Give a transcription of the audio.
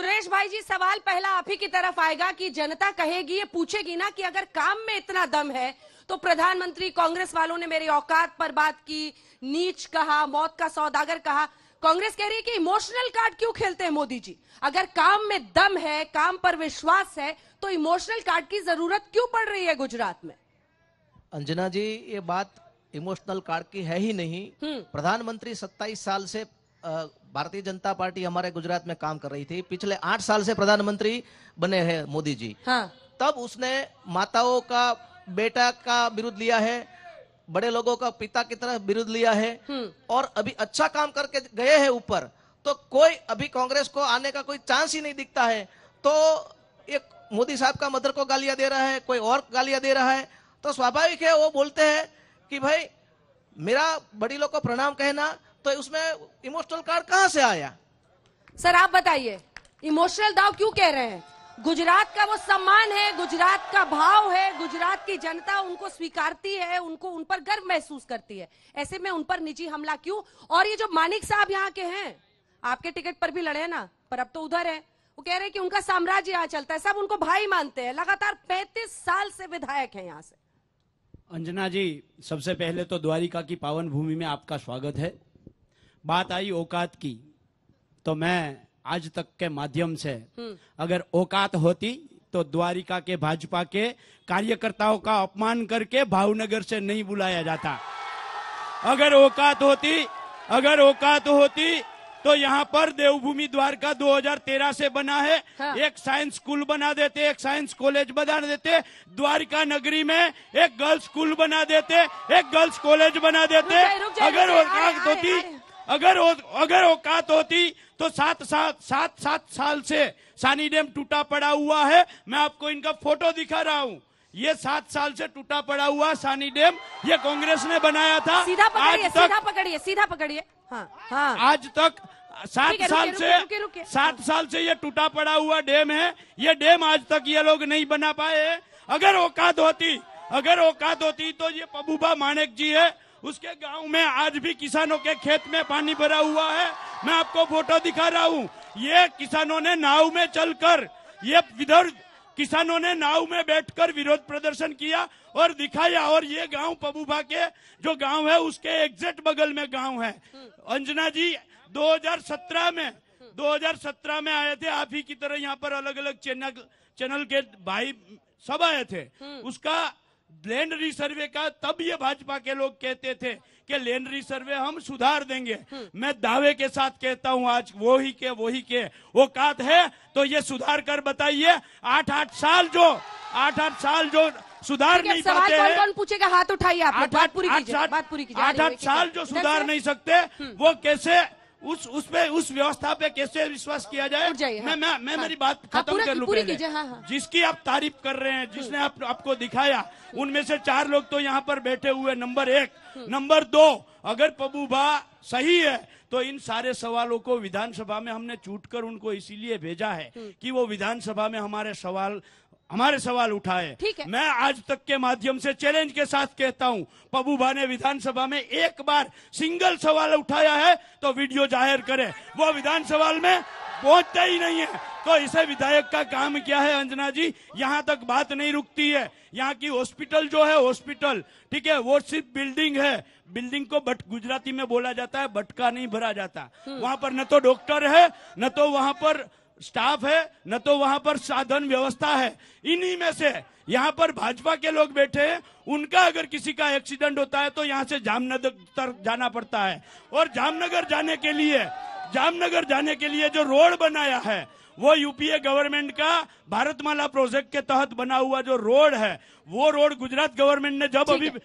सुरेश भाई जी सवाल पहला आप ही की तरफ आएगा कि जनता कहेगी ये पूछेगी ना कि अगर काम में इतना दम है तो प्रधानमंत्री कांग्रेस वालों ने मेरी औकात पर बात की नीच कहा मौत का सौदागर कहा कांग्रेस कह रही है कि इमोशनल कार्ड क्यों खेलते हैं मोदी जी अगर काम में दम है काम पर विश्वास है तो इमोशनल कार्ड की जरूरत क्यों पड़ रही है गुजरात में अंजना जी ये बात इमोशनल कार्ड की है ही नहीं हम्म। प्रधानमंत्री सत्ताईस साल से भारतीय जनता पार्टी हमारे गुजरात में काम कर रही थी पिछले आठ साल से प्रधानमंत्री बने हैं मोदी जी हाँ। तब उसने माताओं का बेटा का विरुद्ध लिया है बड़े लोगों का पिता की तरह विरुद्ध लिया है हम्म। और अभी अच्छा काम करके गए हैं ऊपर तो कोई अभी कांग्रेस को आने का कोई चांस ही नहीं दिखता है तो एक मोदी साहब का मदर को गालियां दे रहा है कोई और गालियां दे रहा है तो स्वाभाविक है वो बोलते हैं कि भाई मेरा बड़ी लोग को प्रणाम कहना तो उसमें इमोशनल कार्ड कहाँ से आया सर आप बताइए इमोशनल दाव क्यों कह रहे हैं गुजरात का वो सम्मान है गुजरात का भाव है गुजरात की जनता उनको स्वीकारती है उनको उन पर गर्व महसूस करती है ऐसे में उन पर निजी हमला क्यों और ये जो मानिक साहब यहाँ के हैं आपके टिकट पर भी लड़े ना पर अब तो उधर है वो कह रहे हैं कि उनका साम्राज्य यहाँ चलता है सब उनको भाई मानते हैं लगातार पैंतीस साल से विधायक है यहाँ से अंजना जी सबसे पहले तो द्वारिका की पावन भूमि में आपका स्वागत है बात आई औकात की तो मैं आज तक के माध्यम से हम्म। अगर औकात होती तो द्वारिका के भाजपा के कार्यकर्ताओं का अपमान करके भावनगर से नहीं बुलाया जाता अगर औकात होती अगर औकात होती तो यहाँ पर देवभूमि द्वारका 2013 से बना है हाँ। एक साइंस स्कूल बना देते एक साइंस कॉलेज बना देते द्वारका नगरी में एक गर्ल्स स्कूल बना देते एक गर्ल्स कॉलेज बना देते रुक जाए, रुक जाए, अगर औकात होती अगर अगर औकात होती तो सात सात सात सात साल से सानी डैम टूटा पड़ा हुआ है मैं आपको इनका फोटो दिखा रहा हूँ ये सात साल से टूटा पड़ा हुआ सानी डैम ये कांग्रेस ने बनाया था सीधा पकड़िए सीधा पकड़िए सीधा पकड़िए हाँ, हाँ। आज तक सात साल से सात साल से ये टूटा पड़ा हुआ डैम है ये डैम आज तक ये लोग नहीं बना पाए अगर औकात होती अगर औकात होती तो ये पबूबा माणेक जी है उसके गांव में आज भी किसानों के खेत में पानी भरा हुआ है मैं आपको फोटो दिखा रहा हूँ ये किसानों ने नाव में चलकर ये विदर्भ किसानों ने नाव में बैठकर विरोध प्रदर्शन किया और दिखाया और ये गांव पबूभा के जो गांव है उसके एग्जेक्ट बगल में गांव है अंजना जी 2017 में 2017 में आए थे आप ही की तरह यहाँ पर अलग अलग चैनल चैनल के भाई सब आए थे हम्म। उसका लेनरी सर्वे का तब ये भाजपा के लोग कहते थे कि लेनरी सर्वे हम सुधार देंगे हम्म। मैं दावे के साथ कहता हूं आज वो ही के वो ही के वो कात है तो ये सुधार कर बताइए आठ आठ साल जो आठ आठ साल जो सुधार नहीं पाते कौन कौन पूछेगा हाथ उठाइए आप बात पूरी आठ आठ साल जो सुधार नहीं हम्म। सकते वो कैसे उस उसमें उस व्यवस्था पे कैसे विश्वास किया जाए हाँ, मैं मैं, मैं हाँ, मेरी बात हाँ, खत्म हाँ, कर लू पहले हाँ, हाँ। जिसकी आप तारीफ कर रहे हैं जिसने हम्म। आप आपको दिखाया हम्म। उनमें से चार लोग तो यहाँ पर बैठे हुए नंबर एक हम्म। नंबर दो अगर भा सही है तो इन सारे सवालों को विधानसभा में हमने चूट कर उनको इसीलिए भेजा है कि वो विधानसभा में हमारे सवाल हमारे सवाल उठाए मैं आज तक के माध्यम से चैलेंज के साथ कहता हूं पबूबा ने विधानसभा में एक बार सिंगल सवाल उठाया है तो वीडियो जाहिर करे वो विधानसभा में पहुंचता ही नहीं है तो इसे विधायक का काम क्या है अंजना जी यहाँ तक बात नहीं रुकती है यहाँ की हॉस्पिटल जो है हॉस्पिटल ठीक है वो सिर्फ बिल्डिंग है बिल्डिंग को बट गुजराती में बोला जाता है बटका नहीं भरा जाता हम्म। वहाँ पर न तो डॉक्टर है न तो वहाँ पर स्टाफ है न तो वहां पर साधन व्यवस्था है इन्हीं में से यहाँ पर भाजपा के लोग बैठे हैं उनका अगर किसी का एक्सीडेंट होता है तो यहाँ से जामनगर तक जाना पड़ता है और जामनगर जाने के लिए जामनगर जाने के लिए जो रोड बनाया है वो यूपीए गवर्नमेंट का भारतमाला प्रोजेक्ट के तहत बना हुआ जो रोड है वो रोड गुजरात गवर्नमेंट ने जब अभी